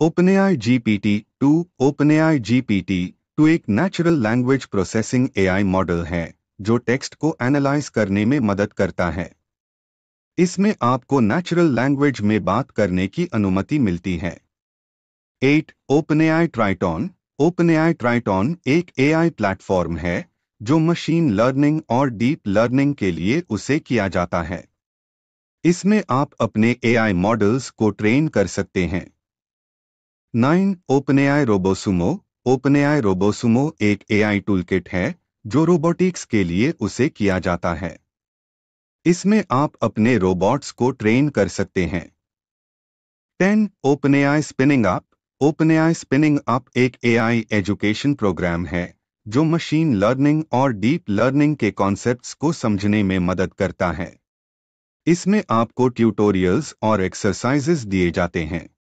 OpenAI GPT-2 OpenAI GPT-2 एक natural language processing AI model है जो टेक्स्ट को एनालाइज करने में मदद करता है इसमें आपको नेचुरल लैंग्वेज में बात करने की अनुमति मिलती है eight OpenAI Triton OpenAI Triton एक एआई प्लेटफॉर्म है जो मशीन लर्निंग और डीप लर्निंग के लिए उसे किया जाता है इसमें आप अपने एआई मॉडल्स को ट्रेन कर सकते हैं nine OpenAI RoboSumo OpenAI RoboSumo एक एआई टूलकिट है जो रोबोटिक्स के लिए उसे किया जाता है इसमें आप अपने रोबोट्स को ट्रेन कर सकते हैं ten OpenAI Spinning Up OpenAI Spinning Up एक एआई एजुकेशन प्रोग्राम है जो मशीन लर्निंग और डीप लर्निंग के कॉन्सेप्ट को समझने में मदद करता है इसमें आपको ट्यूटोरियल्स और एक्सरसाइजेस दिए जाते हैं